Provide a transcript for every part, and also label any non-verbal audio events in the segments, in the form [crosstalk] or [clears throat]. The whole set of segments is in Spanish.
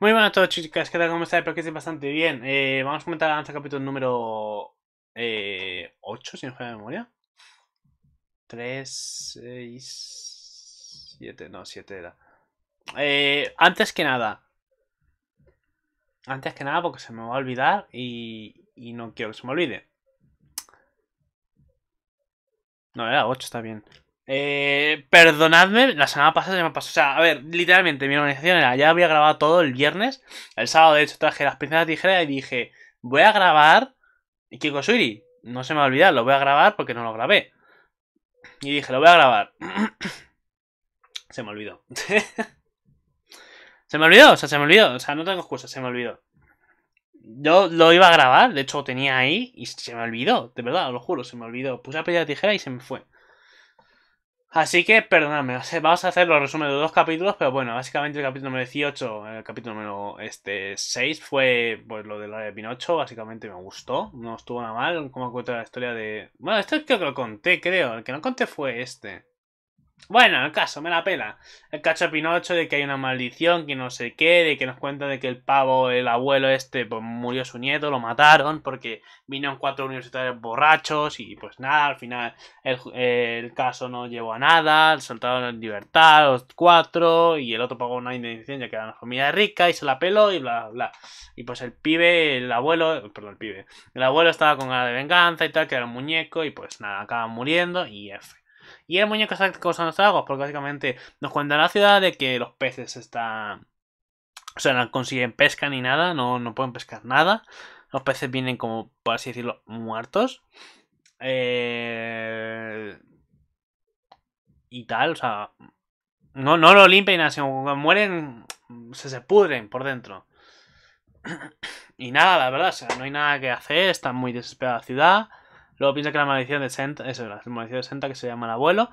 Muy buenas a todos chicas, ¿qué tal? ¿Cómo estáis? Espero que estéis bastante bien. Eh, vamos a comentar el capítulo número 8, eh, si no me de memoria. 3, 6, 7, no, 7 era. Eh, antes que nada. Antes que nada porque se me va a olvidar y, y no quiero que se me olvide. No, era 8, está bien. Eh, perdonadme, la semana pasada se me pasó. O sea, a ver, literalmente, mi organización era, ya había grabado todo el viernes. El sábado, de hecho, traje las de tijera y dije, voy a grabar y Kikosuri. No se me va a lo voy a grabar porque no lo grabé. Y dije, lo voy a grabar. [clears throat] se me olvidó. [laughs] se me olvidó, o sea, se me olvidó. O sea, no tengo excusa, se me olvidó. Yo lo iba a grabar, de hecho lo tenía ahí y se me olvidó, de verdad, lo juro, se me olvidó. Puse a pedir la tijera y se me fue. Así que, perdonadme, vamos a hacer los resúmenes de dos capítulos, pero bueno, básicamente el capítulo número 18, el capítulo número este, 6 fue pues, lo del área de Pinocho, básicamente me gustó, no estuvo nada mal, como cuenta la historia de... Bueno, esto creo que lo conté, creo, el que no conté fue este. Bueno, el caso, me la pela. El cacho Pinocho de que hay una maldición, que no sé qué, de que nos cuenta de que el pavo, el abuelo este, pues murió su nieto, lo mataron porque vinieron cuatro universitarios borrachos y pues nada, al final el, caso no llevó a nada, soltaron en libertad los cuatro y el otro pagó una indemnización ya que era una familia rica y se la peló y bla, bla. Y pues el pibe, el abuelo, perdón, el pibe, el abuelo estaba con ganas de venganza y tal, que era un muñeco y pues nada, acaban muriendo y F. Y el muñeco está causando estragos, porque básicamente nos cuenta la ciudad de que los peces están... O sea, no consiguen pesca ni nada, no, pueden pescar nada. Los peces vienen como, por así decirlo, muertos. Eh, y tal, o sea... No, no lo limpian nada, sino mueren se, se pudren por dentro. [clears throat] Y nada, la verdad, o sea, no hay nada que hacer, está muy desesperada la ciudad. Luego piensa que la maldición de Senta, eso, la maldición de Senta que se llama el abuelo.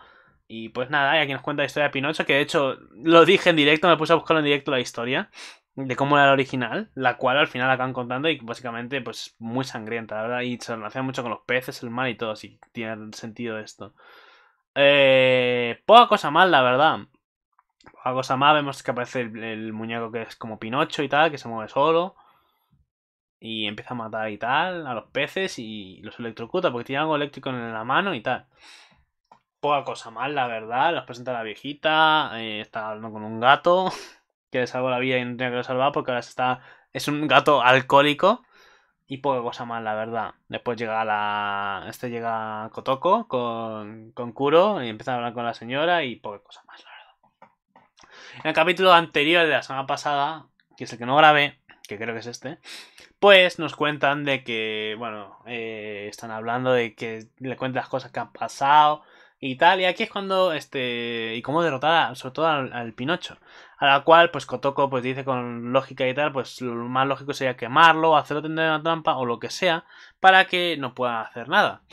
Y pues nada, y aquí nos cuenta la historia de Pinocho, que de hecho lo dije en directo, me puse a buscarlo en directo la historia de cómo era la original, la cual al final la acaban contando y básicamente pues muy sangrienta, la verdad, y se relaciona mucho con los peces, el mar y todo, si tiene sentido esto. Eh, poca cosa mal, la verdad. Poca cosa mal, vemos que aparece el, el muñeco que es como Pinocho y tal, que se mueve solo y empieza a matar y tal a los peces y los electrocuta porque tiene algo eléctrico en la mano y tal. Poca cosa mal, la verdad. Los presenta la viejita, eh, está hablando con un gato [laughs] que le salvó la vida y no tenía que lo salvar porque ahora está. Es un gato alcohólico y poca cosa más, la verdad. Después llega la. Este llega Kotoko con, con Kuro y empieza a hablar con la señora y poca cosa más, la verdad. En el capítulo anterior de la semana pasada, que es el que no grabé, que creo que es este, pues nos cuentan de que, bueno, eh, están hablando de que le cuentan las cosas que han pasado y tal, y aquí es cuando, este, y cómo derrotar sobre todo al, Pinocho, a la cual, pues Kotoko, pues dice con lógica y tal, pues lo más lógico sería quemarlo, hacerlo tender una trampa o lo que sea, para que no pueda hacer nada.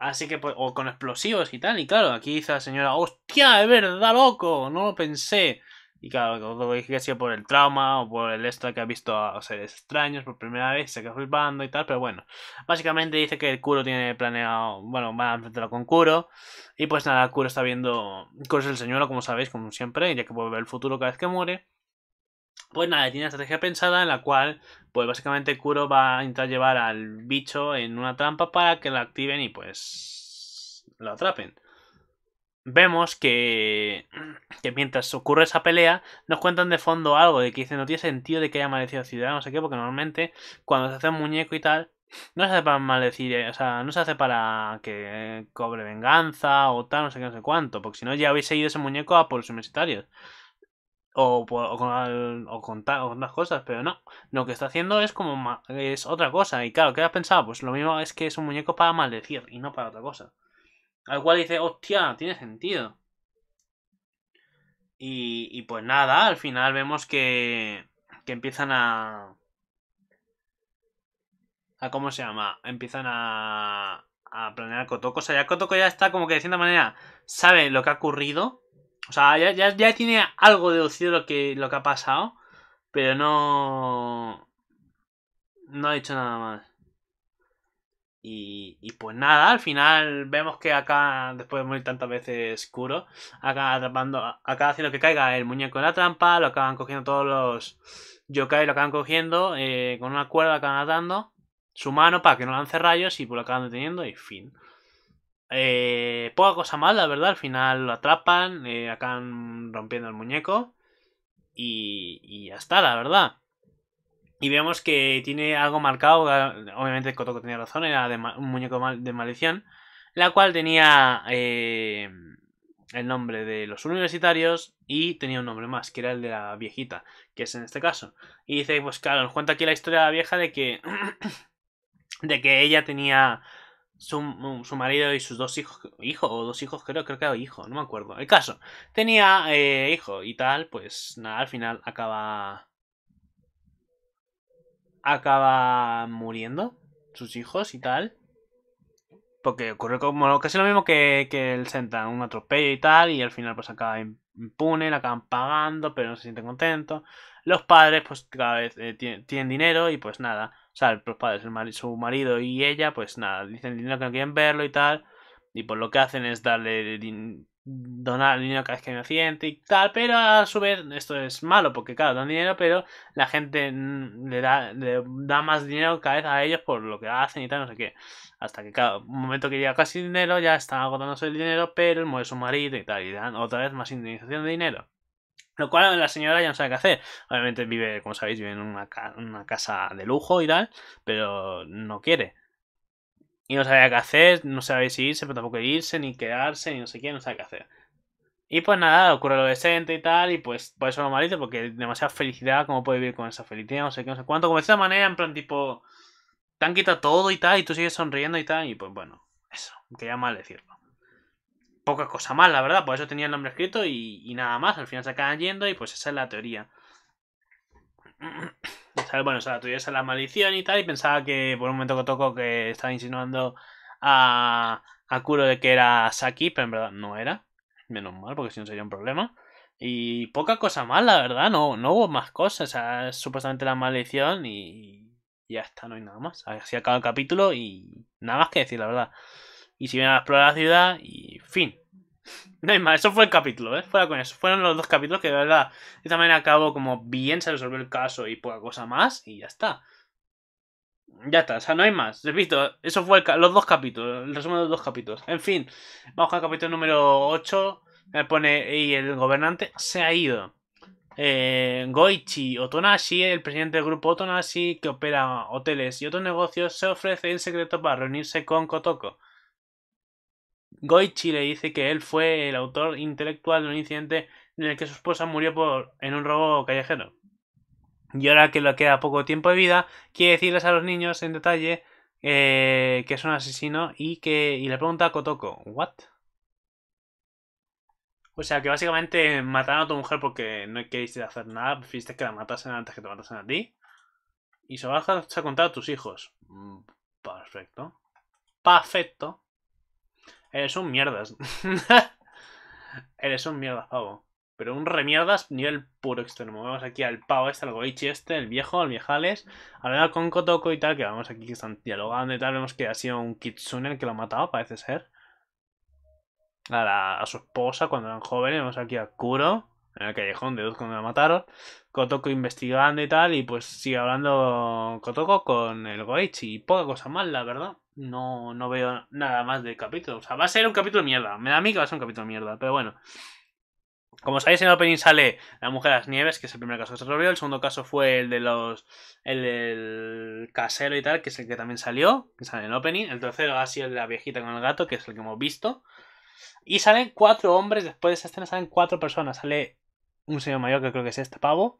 Así que, pues, o con explosivos y tal, y claro, aquí dice la señora, hostia, es verdad, loco, no lo pensé. Y claro, que dije, sido por el trauma o por el extra que ha visto a seres extraños por primera vez, se queda flipando y tal, pero bueno. Básicamente dice que el Kuro tiene planeado, bueno, va a enfrentarlo con Kuro. Y pues nada, Kuro está viendo, Kuro es el señor, como sabéis, como siempre, ya que puede ver el futuro cada vez que muere. Pues nada, tiene una estrategia pensada en la cual, pues básicamente Kuro va a intentar llevar al bicho en una trampa para que la activen y pues lo atrapen vemos que, que mientras ocurre esa pelea, nos cuentan de fondo algo de que dice no tiene sentido de que haya maldecido ciudad, no sé qué, porque normalmente cuando se hace un muñeco y tal, no se hace para maldecir, eh, o sea, no se hace para que cobre venganza o tal, no sé qué, no sé cuánto, porque si no ya habéis ido ese muñeco a por los universitarios. O, o, con, otras cosas, pero no. Lo que está haciendo es como es otra cosa. Y claro, ¿qué has pensado? Pues lo mismo es que es un muñeco para maldecir y no para otra cosa. Al cual dice, hostia, tiene sentido. Y, pues nada, al final vemos que, que empiezan a... ¿A cómo se llama? Empiezan a, a planear Kotoko. O sea, ya Kotoko ya está como que de cierta manera sabe lo que ha ocurrido. O sea, ya, tiene algo deducido lo que, lo que ha pasado. Pero no... No ha dicho nada más. Y, pues nada, al final vemos que acá, después de morir tantas veces Kuro, acá atrapando, acá haciendo que caiga el muñeco en la trampa, lo acaban cogiendo todos los yokai, lo acaban cogiendo eh, con una cuerda, acaban atando su mano para que no lance rayos y pues lo acaban deteniendo y fin. Eh, poca cosa más, la verdad, al final lo atrapan, eh, acaban rompiendo el muñeco y, y ya está, la verdad. Y vemos que tiene algo marcado, obviamente que tenía razón, era de un muñeco de maldición, la cual tenía eh, el nombre de los universitarios y tenía un nombre más, que era el de la viejita, que es en este caso. Y dice, pues claro, nos cuenta aquí la historia de la vieja de que, [coughs] de que ella tenía su, marido y sus dos hijos, hijo o dos hijos creo, creo que era hijo, no me acuerdo. El caso, tenía eh, hijo y tal, pues nada, al final acaba acaba muriendo, sus hijos y tal. Porque ocurre como casi lo mismo que, que el Sentan, un atropello y tal, y al final pues acaba impune, la acaban pagando, pero no se sienten contentos. Los padres pues cada vez eh, tienen, dinero y pues nada. O sea, los padres, su marido y ella pues nada, dicen dinero que no quieren verlo y tal. Y pues lo que hacen es darle donar dinero cada vez que un accidente y tal, pero a su vez esto es malo porque claro, dan dinero, pero la gente le da, da más dinero cada vez a ellos por lo que hacen y tal, no sé qué. Hasta que cada momento que llega casi dinero, ya están agotándose el dinero, pero muere su marido y tal, y dan otra vez más indemnización de dinero. Lo cual la señora ya no sabe qué hacer. Obviamente vive, como sabéis, vive en una, una casa de lujo y tal, pero no quiere. Y no sabía qué hacer, no sabía si irse, pero tampoco irse, ni quedarse, ni no sé qué, no sabía qué hacer. Y pues nada, ocurre lo decente y tal, y pues por eso lo malito, porque demasiada felicidad, ¿cómo puede vivir con esa felicidad? No sé qué, no sé cuánto. Como de esa manera, en plan tipo, te han quitado todo y tal, y tú sigues sonriendo y tal, y pues bueno, eso, quería mal decirlo. Poca cosa más, la verdad, por eso tenía el nombre escrito y, y nada más, al final se acaban yendo y pues esa es la teoría. [clears throat] Bueno, o sea, tuviese la maldición y tal, y pensaba que por un momento que tocó que estaba insinuando a, a Kuro de que era Saki, pero en verdad no era. Menos mal, porque si no sería un problema. Y poca cosa más, la verdad, no, no hubo más cosas. O sea, es supuestamente la maldición y ya está, no hay nada más. Así acaba el capítulo y nada más que decir, la verdad. Y si viene a explorar la ciudad y fin. No hay más, eso fue el capítulo, ¿eh? Fuera con eso. Fueron los dos capítulos que de verdad, también acabó como bien se resolvió el caso y poca cosa más y ya está. Ya está, o sea, no hay más. Repito, eso fue los dos capítulos, el resumen de los dos capítulos. En fin, vamos al capítulo número 8. Me pone, y el gobernante se ha ido. Eh, Goichi Otonashi, el presidente del grupo Otonashi, que opera hoteles y otros negocios, se ofrece en secreto para reunirse con Kotoko Goichi le dice que él fue el autor intelectual de un incidente en el que su esposa murió por, en un robo callejero. Y ahora que le queda poco tiempo de vida, quiere decirles a los niños en detalle eh, que es un asesino y que y le pregunta a Kotoko, ¿what? O sea que básicamente mataron a tu mujer porque no queriste hacer nada, fuiste que la matasen antes que te matasen a ti. Y se va a contar a tus hijos. Mm, perfecto. Perfecto. Eres un mierdas. [laughs] Eres un mierda pavo. Pero un remierdas nivel puro extremo. vemos aquí al pavo este, al goichi este, el viejo, al viejales. ahora con Kotoko y tal, que vamos aquí que están dialogando y tal. Vemos que ha sido un kitsune el que lo ha matado, parece ser. A, su esposa cuando eran jóvenes. Vemos aquí a Kuro, en el callejón, De luz cuando la mataron. Kotoko investigando y tal. Y pues sigue hablando Kotoko con el goichi. Y poca cosa más, la verdad no, veo nada más del capítulo. O sea, va a ser un capítulo de mierda. Me da a mí que va a ser un capítulo de mierda, pero bueno. Como sabéis, en el opening sale La Mujer de las Nieves, que es el primer caso que se El segundo caso fue el de los. El del casero y tal, que es el que también salió, que sale en el opening. El tercero ha sido el de la viejita con el gato, que es el que hemos visto. Y salen cuatro hombres, después de esa escena salen cuatro personas. Sale un señor mayor, que creo que es este pavo.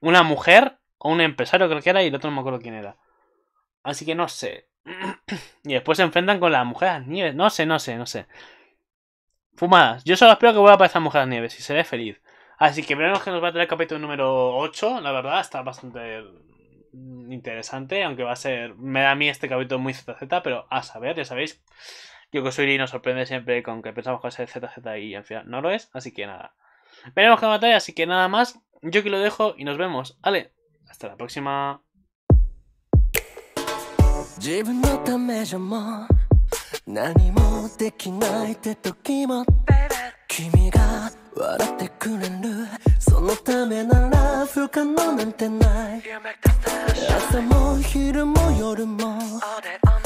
Una mujer, o un empresario, creo que era, y el otro no me acuerdo quién era. Así que no sé y después se enfrentan con las mujeres nieves. No sé, no sé, no sé. Fumadas. Yo solo espero que vuelva a aparecer mujeres nieves y se ve feliz. Así que veremos que nos va a traer el capítulo número 8. La verdad, está bastante interesante. Aunque va a ser. Me da a mí este capítulo muy ZZ, pero a saber, ya sabéis. Yo que soy y nos sorprende siempre con que pensamos que va a ser ZZ y al final no lo es. Así que nada. Veremos que nos va a traer, así que nada más. Yo aquí lo dejo y nos vemos. Vale, hasta la próxima. 自分のためじゃもう何もできないって時も君が笑ってくれるそのためなら不可能なんてない朝も昼も夜も